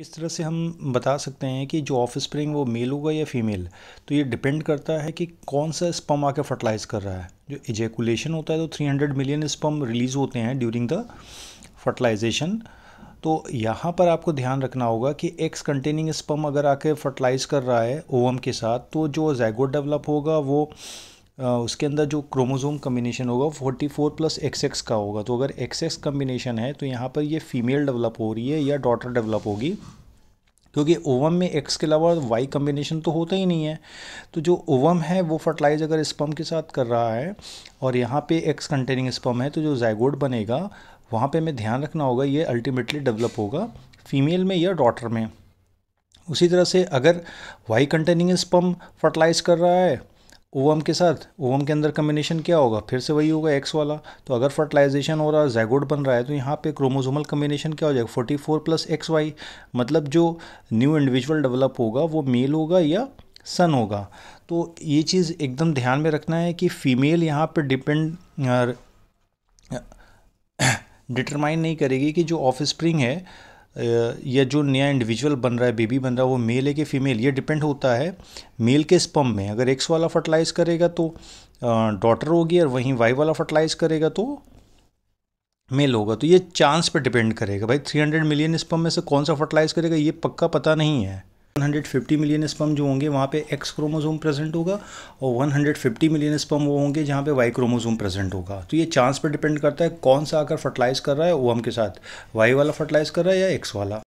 किस तरह से हम बता सकते हैं कि जो ऑफ स्प्रिंग वो मेल होगा या फीमेल तो ये डिपेंड करता है कि कौन सा स्पम आके फर्टिलाइज़ कर रहा है जो इजेकुलेशन होता है तो 300 मिलियन स्पम रिलीज़ होते हैं ड्यूरिंग द फर्टिलाइजेशन तो यहाँ पर आपको ध्यान रखना होगा कि एक्स कंटेनिंग स्पम अगर आके फर्टिलाइज़ कर रहा है ओवम के साथ तो जो जैगोड डेवलप होगा वो उसके अंदर जो क्रोमोज़ोम कम्बिनेशन होगा वो forty four plus X X का होगा तो अगर एक्स एक्स कम्बिनेशन है तो यहाँ पर ये फीमेल डेवलप हो रही है या डॉटर डेवलप होगी क्योंकि ओवम में एक्स के अलावा वाई कम्बिनेशन तो होता ही नहीं है तो जो ओवम है वो फर्टिलाइज अगर स्पम के साथ कर रहा है और यहाँ पे एक्स कंटेनिंग स्पम है तो जो जायगोड बनेगा वहाँ पे हमें ध्यान रखना होगा ये अल्टीमेटली डेवलप होगा फीमेल में या डॉटर में उसी तरह से अगर वाई कंटेनिंग स्पम फर्टिलाइज कर रहा है ओवम के साथ ओवम के अंदर कम्बिनेशन क्या होगा फिर से वही होगा एक्स वाला तो अगर फर्टिलाइजेशन हो रहा है जैगोड बन रहा है तो यहाँ पे क्रोमोजोमल कम्बिनेशन क्या हो जाएगा forty four plus X Y मतलब जो न्यू इंडिविजुअल डेवलप होगा वो मेल होगा या सन होगा तो ये चीज़ एकदम ध्यान में रखना है कि फीमेल यहाँ पर डिपेंड डिटरमाइन नहीं करेगी कि जो ऑफ स्प्रिंग है या जो नया इंडिविजुअल बन रहा है बेबी बन रहा है वो मेल है कि फीमेल ये डिपेंड होता है मेल के स्पम में अगर एक्स वाला फर्टिलाइज करेगा तो डॉटर होगी और वहीं वाई वाला फर्टिलाइज करेगा तो मेल होगा तो ये चांस पे डिपेंड करेगा भाई 300 मिलियन स्पम में से कौन सा फर्टिलाइज करेगा ये पक्का पता नहीं है 150 मिलियन स्पम जो होंगे वहाँ पे एक्स क्रोमोसोम प्रेजेंट होगा और 150 मिलियन स्पम वो होंगे जहाँ पे वाई क्रोमोसोम प्रेजेंट होगा तो ये चांस पर डिपेंड करता है कौन सा आकर फर्टिलाइज़ कर रहा है ओवम के साथ वाई वाला फर्टिलाइज़ कर रहा है या एक्स वाला